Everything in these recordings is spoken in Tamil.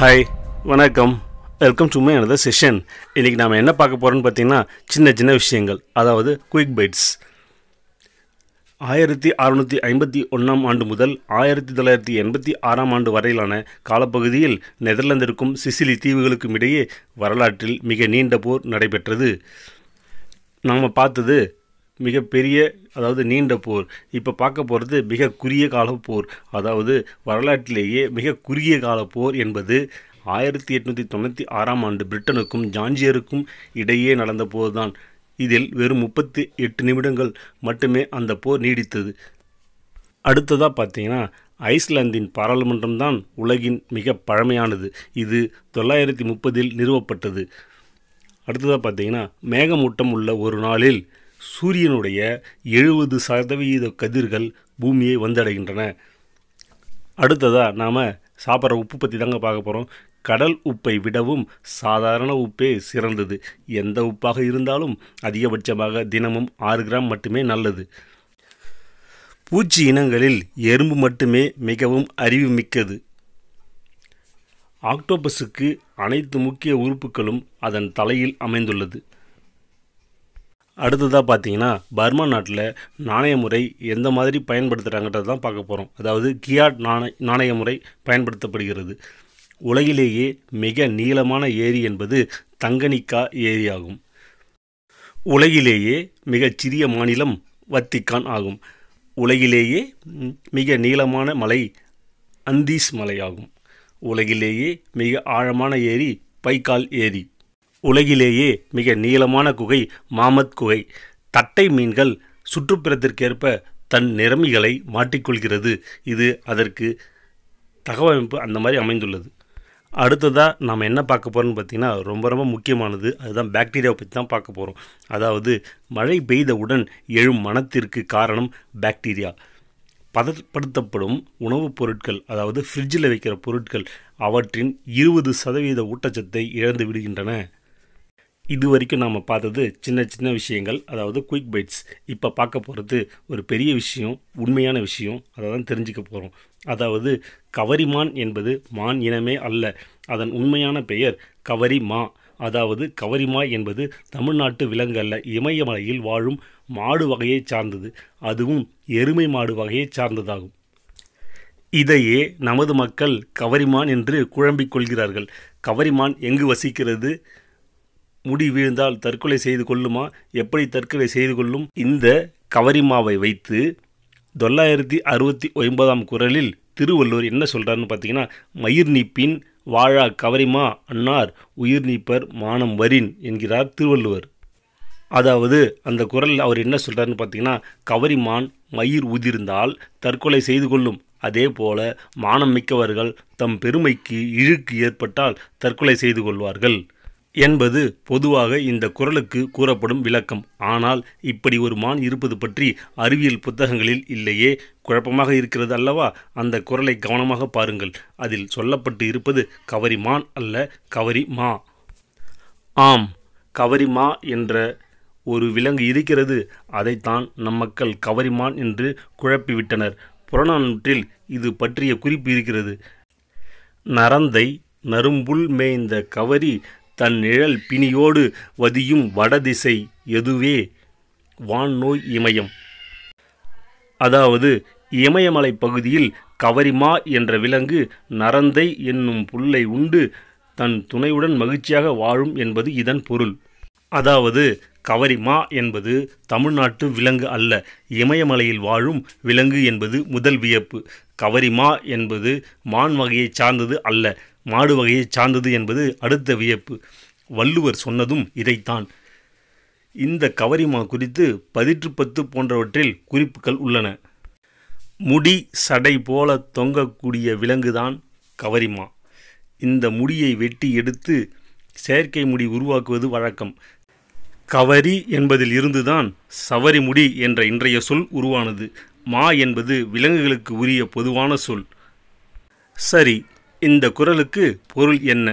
ஹாய் வணக்கம் வெல்கம் டு மை எனது செஷன் இன்றைக்கி நாம் என்ன பார்க்க போகிறோன்னு பார்த்தீங்கன்னா சின்ன சின்ன விஷயங்கள் அதாவது குயிக் பைட்ஸ் ஆயிரத்தி அறுநூற்றி ஐம்பத்தி ஒன்றாம் ஆண்டு முதல் ஆயிரத்தி தொள்ளாயிரத்தி எண்பத்தி ஆறாம் ஆண்டு வரையிலான காலப்பகுதியில் நெதர்லாந்திற்கும் சிசிலி தீவுகளுக்கும் இடையே வரலாற்றில் மிக நீண்ட போர் நடைபெற்றது நாம் பார்த்தது மிகப்பெரிய அதாவது நீண்ட போர் இப்போ பார்க்க போகிறது மிக குறுகிய கால போர் அதாவது வரலாற்றிலேயே மிக குறுகிய கால போர் என்பது ஆயிரத்தி எட்நூற்றி தொண்ணூற்றி ஆறாம் ஆண்டு பிரிட்டனுக்கும் ஜான்ஜியருக்கும் இடையே நடந்த போர்தான் இதில் வெறும் முப்பத்தி எட்டு நிமிடங்கள் மட்டுமே அந்த போர் நீடித்தது அடுத்ததாக பார்த்தீங்கன்னா ஐஸ்லாந்தின் பாராளுமன்றம் தான் உலகின் மிக பழமையானது இது தொள்ளாயிரத்தி முப்பதில் நிறுவப்பட்டது அடுத்ததாக பார்த்தீங்கன்னா மேகமூட்டம் உள்ள ஒரு நாளில் சூரியனுடைய எழுபது சதவீத கதிர்கள் பூமியை வந்தடைகின்றன அடுத்ததாக நாம் சாப்பிட்ற உப்பு பற்றி தாங்க பார்க்க போகிறோம் கடல் உப்பை விடவும் சாதாரண உப்பே சிறந்தது எந்த உப்பாக இருந்தாலும் அதிகபட்சமாக தினமும் ஆறு கிராம் மட்டுமே நல்லது பூச்சி இனங்களில் எறும்பு மட்டுமே மிகவும் அறிவு மிக்கது ஆக்டோபஸுக்கு அனைத்து முக்கிய உறுப்புகளும் அதன் தலையில் அமைந்துள்ளது அடுத்ததாக பார்த்தீங்கன்னா பர்மா நாட்டில் நாணய முறை எந்த மாதிரி பயன்படுத்துகிறாங்கன்றது தான் பார்க்க போகிறோம் அதாவது கியாட் நாணய நாணய முறை பயன்படுத்தப்படுகிறது உலகிலேயே மிக நீளமான ஏரி என்பது தங்கனிக்கா ஏரி ஆகும் உலகிலேயே மிகச் சிறிய மாநிலம் வத்திக்கான் ஆகும் உலகிலேயே மிக நீளமான மலை அந்தீஸ் மலை ஆகும் உலகிலேயே மிக ஆழமான ஏரி பைக்கால் ஏரி உலகிலேயே மிக நீளமான குகை மாமத் குகை தட்டை மீன்கள் சுற்றுப்புறத்திற்கேற்ப தன் நிறமிகளை மாட்டிக்கொள்கிறது இது அதற்கு தகவமைப்பு அந்த மாதிரி அமைந்துள்ளது அடுத்ததாக நாம் என்ன பார்க்க போகிறோம்னு பார்த்திங்கன்னா ரொம்ப ரொம்ப முக்கியமானது அதுதான் பாக்டீரியாவை பற்றி தான் பார்க்க போகிறோம் அதாவது மழை பெய்தவுடன் எழும் மனத்திற்கு காரணம் பாக்டீரியா பதப்படுத்தப்படும் உணவுப் பொருட்கள் அதாவது ஃப்ரிட்ஜில் வைக்கிற பொருட்கள் அவற்றின் இருபது சதவீத ஊட்டச்சத்தை இழந்து விடுகின்றன இது வரைக்கும் நாம் பார்த்தது சின்ன சின்ன விஷயங்கள் அதாவது குயிக் பைட்ஸ் இப்போ பார்க்க போகிறது ஒரு பெரிய விஷயம் உண்மையான விஷயம் அதை தான் தெரிஞ்சுக்க போகிறோம் அதாவது கவரிமான் என்பது மான் இனமே அல்ல அதன் உண்மையான பெயர் கவரி மா அதாவது கவரிமா என்பது தமிழ்நாட்டு விலங்கு அல்ல இமயமலையில் வாழும் மாடு வகையை சார்ந்தது அதுவும் எருமை மாடு வகையை சார்ந்ததாகும் இதையே நமது மக்கள் கவரிமான் என்று குழம்பிக் கொள்கிறார்கள் கவரிமான் எங்கு வசிக்கிறது முடி வீழ்ந்தால் தற்கொலை செய்து கொள்ளுமா எப்படி தற்கொலை செய்து கொள்ளும் இந்த கவரிமாவை வைத்து தொள்ளாயிரத்தி அறுபத்தி ஒன்பதாம் குரலில் திருவள்ளுவர் என்ன சொல்கிறாருன்னு பார்த்தீங்கன்னா மயிர் நீப்பின் வாழா கவரிமா அன்னார் உயிர் நீப்பர் மானம் வரின் என்கிறார் திருவள்ளுவர் அதாவது அந்த குரல் அவர் என்ன சொல்கிறாருன்னு பார்த்தீங்கன்னா கவரிமான் மயிர் உதிர்ந்தால் தற்கொலை செய்து கொள்ளும் அதே போல மானம் மிக்கவர்கள் தம் பெருமைக்கு இழுக்கு ஏற்பட்டால் தற்கொலை செய்து கொள்வார்கள் என்பது பொதுவாக இந்த குரலுக்கு கூறப்படும் விளக்கம் ஆனால் இப்படி ஒரு மான் இருப்பது பற்றி அறிவியல் புத்தகங்களில் இல்லையே குழப்பமாக இருக்கிறது அல்லவா அந்த குரலை கவனமாக பாருங்கள் அதில் சொல்லப்பட்டு இருப்பது கவரி மான் அல்ல கவரி மா ஆம் கவரி மா என்ற ஒரு விலங்கு இருக்கிறது அதைத்தான் நம் மக்கள் கவரிமான் என்று குழப்பிவிட்டனர் புறநானூற்றில் இது பற்றிய குறிப்பு இருக்கிறது நரந்தை நரும்புல் மேய்ந்த கவரி தன் நிழல் பிணியோடு வதியும் வடதிசை எதுவே வான் நோய் இமயம் அதாவது இமயமலை பகுதியில் கவரிமா என்ற விலங்கு நரந்தை என்னும் புல்லை உண்டு தன் துணையுடன் மகிழ்ச்சியாக வாழும் என்பது இதன் பொருள் அதாவது கவரிமா என்பது தமிழ்நாட்டு விலங்கு அல்ல இமயமலையில் வாழும் விலங்கு என்பது முதல் வியப்பு கவரிமா என்பது மான் வகையைச் சார்ந்தது அல்ல மாடு வகையை சார்ந்தது என்பது அடுத்த வியப்பு வள்ளுவர் சொன்னதும் இதைத்தான் இந்த கவரிமா குறித்து பதிற்று பத்து போன்றவற்றில் குறிப்புகள் உள்ளன முடி சடை போல தொங்கக்கூடிய விலங்குதான் கவரிமா இந்த முடியை வெட்டி எடுத்து செயற்கை முடி உருவாக்குவது வழக்கம் கவரி என்பதில் இருந்துதான் சவரி முடி என்ற இன்றைய சொல் உருவானது மா என்பது விலங்குகளுக்கு உரிய பொதுவான சொல் சரி இந்த குரலுக்கு பொருள் என்ன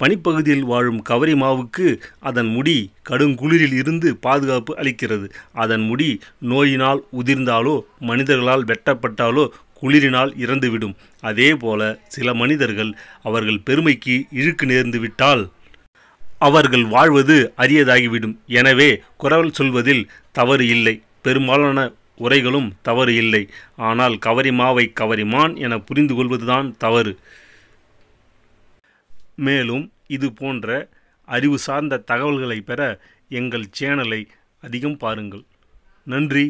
பனிப்பகுதியில் வாழும் கவரி மாவுக்கு அதன் முடி கடுங்குளிரில் இருந்து பாதுகாப்பு அளிக்கிறது அதன் முடி நோயினால் உதிர்ந்தாலோ மனிதர்களால் வெட்டப்பட்டாலோ குளிரினால் இறந்துவிடும் அதே போல சில மனிதர்கள் அவர்கள் பெருமைக்கு இழுக்கு நேர்ந்து விட்டால் அவர்கள் வாழ்வது அரியதாகிவிடும் எனவே குரல் சொல்வதில் தவறு இல்லை பெரும்பாலான உரைகளும் தவறு இல்லை ஆனால் கவரிமாவை கவரிமான் என புரிந்து கொள்வதுதான் தவறு மேலும் இது போன்ற அறிவு சார்ந்த தகவல்களை பெற எங்கள் சேனலை அதிகம் பாருங்கள் நன்றி